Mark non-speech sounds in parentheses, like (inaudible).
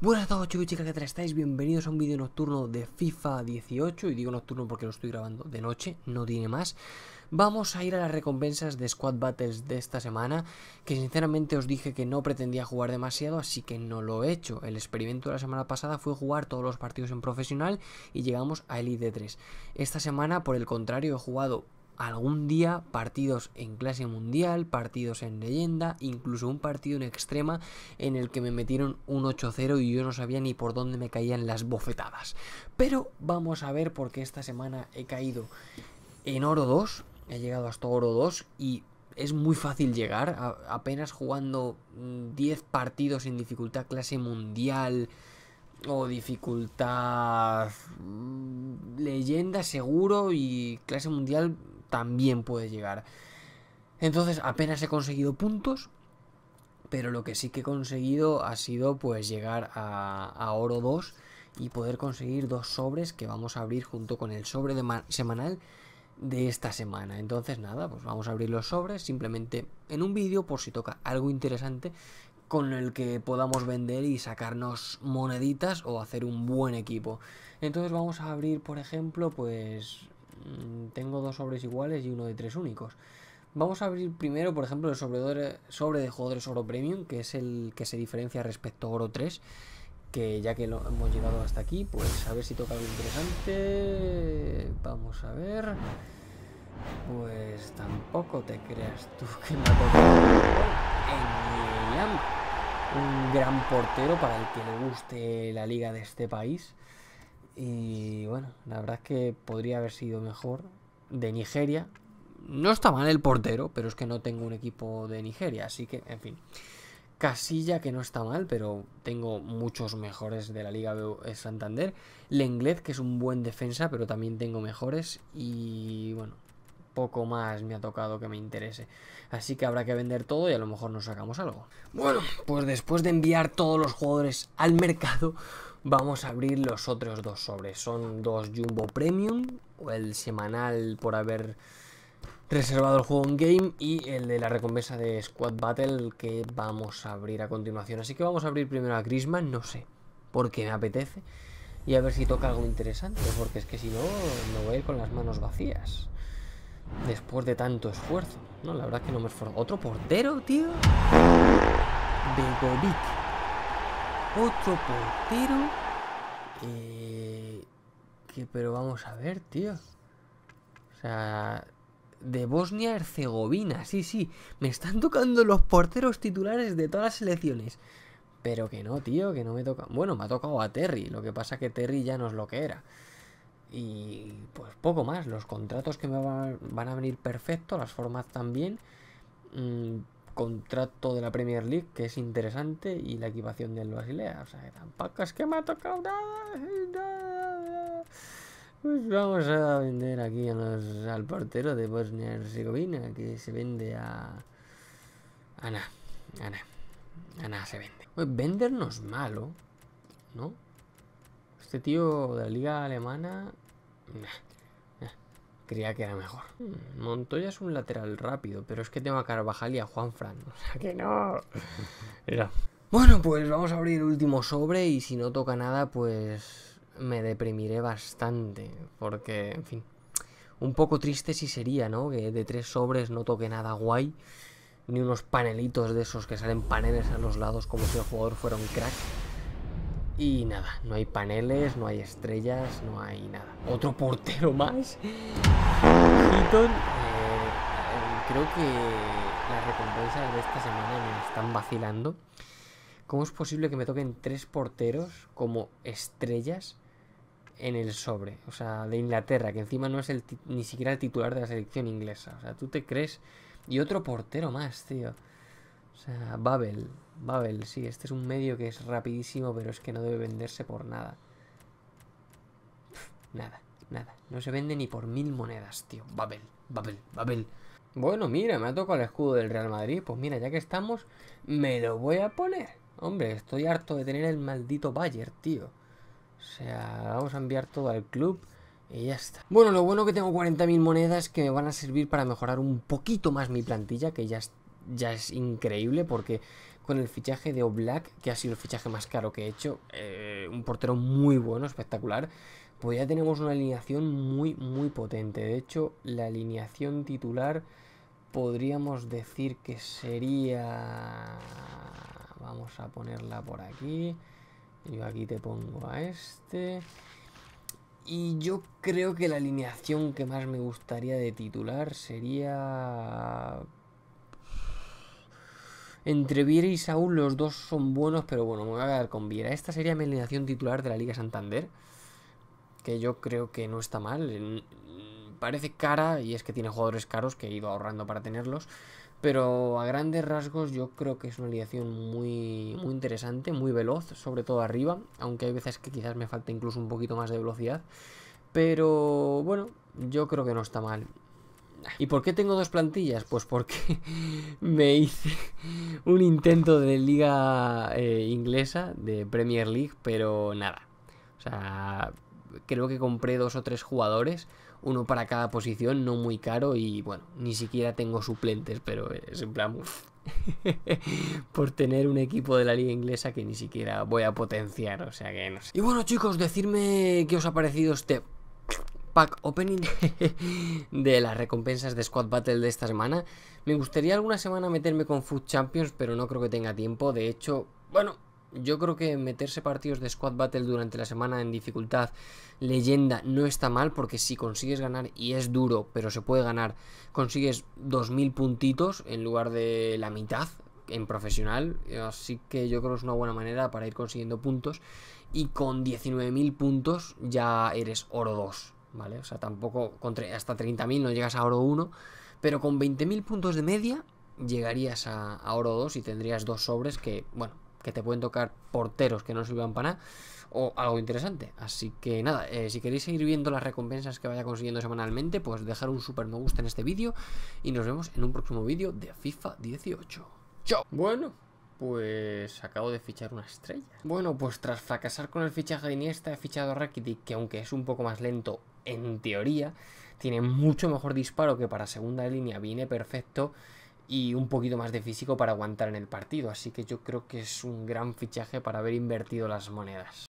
Buenas a todos chicos y chicas, ¿qué tal estáis? Bienvenidos a un vídeo nocturno de FIFA 18 Y digo nocturno porque lo estoy grabando de noche, no tiene más Vamos a ir a las recompensas de Squad Battles de esta semana Que sinceramente os dije que no pretendía jugar demasiado, así que no lo he hecho El experimento de la semana pasada fue jugar todos los partidos en profesional y llegamos a Elite 3 Esta semana, por el contrario, he jugado algún día partidos en clase mundial, partidos en leyenda, incluso un partido en extrema en el que me metieron un 8-0 y yo no sabía ni por dónde me caían las bofetadas. Pero vamos a ver porque esta semana he caído en oro 2, he llegado hasta oro 2 y es muy fácil llegar, apenas jugando 10 mm, partidos en dificultad clase mundial o dificultad mm, leyenda seguro y clase mundial también puede llegar. Entonces apenas he conseguido puntos, pero lo que sí que he conseguido ha sido pues llegar a, oro 2 y poder conseguir dos sobres que vamos a abrir junto con el sobre semanal de esta semana. Entonces nada, pues vamos a abrir los sobres simplemente en un vídeo por si toca algo interesante con el que podamos vender y sacarnos moneditas o hacer un buen equipo. Entonces vamos a abrir, por ejemplo, pues Mm, tengo dos sobres iguales y uno de tres únicos. Vamos a abrir primero, por ejemplo, el sobre, de jugadores oro premium, que es el que se diferencia respecto a oro 3. Que ya que lo, hemos llegado hasta aquí, pues a ver si toca algo interesante. Vamos a ver. Pues tampoco te creas tú (laughs) que me ha tocado Un gran portero para el que le guste la liga de este país. Y bueno, la verdad es que podría haber sido mejor. De Nigeria. No está mal el portero, pero es que no tengo un equipo de Nigeria. Así que, en fin. Casilla que no está mal, pero tengo muchos mejores de la Liga de Santander. Lenglet, que es un buen defensa, pero también tengo mejores. Y bueno, poco más me ha tocado que me interese. Así que habrá que vender todo y a lo mejor nos sacamos algo. Bueno, pues después de enviar todos los jugadores al mercado, Vamos a abrir los otros dos sobres. Son dos Jumbo Premium, el semanal por haber reservado el juego en game y el de la recompensa de Squad Battle que vamos a abrir a continuación. Así que vamos a abrir primero a Grisman, no sé, porque me apetece. Y a ver si toca algo interesante, porque es que si no, me voy a ir con las manos vacías. Después de tanto esfuerzo. No, la verdad es que no me esfuerzo. ¿Otro portero, tío? Begovic. Otro portero. Eh, que, pero vamos a ver, tío. O sea, de Bosnia-Herzegovina, sí, sí. Me están tocando los porteros titulares de todas las selecciones. Pero que no, tío, que no me toca. Bueno, me ha tocado a Terry. Lo que pasa que Terry ya no es lo que era. Y pues poco más. Los contratos que me van, a venir perfecto, las formas también. Mm, contrato de la Premier League, que es interesante, y la equipación del Basilea. O sea, que tampoco que me ha tocado Pues vamos a vender aquí al portero de Bosnia y Herzegovina, que se vende a... Ana, Ana, Ana se vende. Pues malo, ¿no? Este tío de la liga alemana... Creía que era mejor. Hmm, Montoya es un lateral rápido, pero es que tengo a Carvajal y a Juan Fran. O sea que no. Mira. (laughs) Bueno, pues vamos a abrir el último sobre y si no toca nada, pues me deprimiré bastante. Porque, en fin, un poco triste sí sería, ¿no? Que de tres sobres no toque nada guay. Ni unos panelitos de esos que salen paneles a los lados como si el jugador fuera un crack. Y nada, no hay paneles, no hay estrellas, no hay nada. Otro portero más. Eh, creo que las recompensas de esta semana me están vacilando. ¿Cómo es posible que me toquen tres porteros como estrellas en el sobre? O sea, de Inglaterra, que encima no es el ni siquiera el titular de la selección inglesa. O sea, tú te crees. Y otro portero más, tío. O sea, Babel. Babel, sí, este es un medio que es rapidísimo, pero es que no debe venderse por nada. nada, nada. No se vende ni por mil monedas, tío. Babel, Babel, Babel. Bueno, mira, me ha tocado el escudo del Real Madrid. Pues mira, ya que estamos, me lo voy a poner. Hombre, estoy harto de tener el maldito Bayer tío. O sea, vamos a enviar todo al club y ya está. Bueno, lo bueno que tengo 40.000 monedas que me van a servir para mejorar un poquito más mi plantilla, que ya está ya es increíble porque con el fichaje de Oblak, que ha sido el fichaje más caro que he hecho, eh, un portero muy bueno, espectacular, pues ya tenemos una alineación muy, muy potente. De hecho, la alineación titular podríamos decir que sería... Vamos a ponerla por aquí. Yo aquí te pongo a este. Y yo creo que la alineación que más me gustaría de titular sería... Entre Viera y Saúl, los dos son buenos, pero bueno, me voy a quedar con Viera. Esta sería mi alineación titular de la Liga Santander, que yo creo que no está mal. Parece cara, y es que tiene jugadores caros que he ido ahorrando para tenerlos, pero a grandes rasgos yo creo que es una alineación muy, muy interesante, muy veloz, sobre todo arriba, aunque hay veces que quizás me falta incluso un poquito más de velocidad. Pero bueno, yo creo que no está mal. ¿Y por qué tengo dos plantillas? Pues porque (laughs) me hice un intento de liga eh, inglesa, de Premier League, pero nada. O sea, creo que compré dos o tres jugadores, uno para cada posición, no muy caro y bueno, ni siquiera tengo suplentes, pero es en plan (laughs) por tener un equipo de la liga inglesa que ni siquiera voy a potenciar, o sea que no sé. Y bueno chicos, decirme qué os ha parecido este pack opening (laughs) de las recompensas de Squad Battle de esta semana. Me gustaría alguna semana meterme con Food Champions, pero no creo que tenga tiempo. De hecho, bueno, yo creo que meterse partidos de Squad Battle durante la semana en dificultad leyenda no está mal, porque si consigues ganar, y es duro, pero se puede ganar, consigues 2.000 puntitos en lugar de la mitad en profesional, así que yo creo que es una buena manera para ir consiguiendo puntos y con 19.000 puntos ya eres oro 2. ¿vale? O sea, tampoco con hasta 30.000 no llegas a oro 1, pero con 20.000 puntos de media llegarías a, oro 2 y tendrías dos sobres que, bueno, que te pueden tocar porteros que no sirvan para nada o algo interesante. Así que nada, eh, si queréis seguir viendo las recompensas que vaya consiguiendo semanalmente, pues dejar un super me gusta en este vídeo y nos vemos en un próximo vídeo de FIFA 18. ¡Chao! Bueno, pues acabo de fichar una estrella. Bueno, pues tras fracasar con el fichaje de Iniesta, he fichado a Rakitic, que aunque es un poco más lento, en teoría, tiene mucho mejor disparo que para segunda línea, viene perfecto y un poquito más de físico para aguantar en el partido. Así que yo creo que es un gran fichaje para haber invertido las monedas.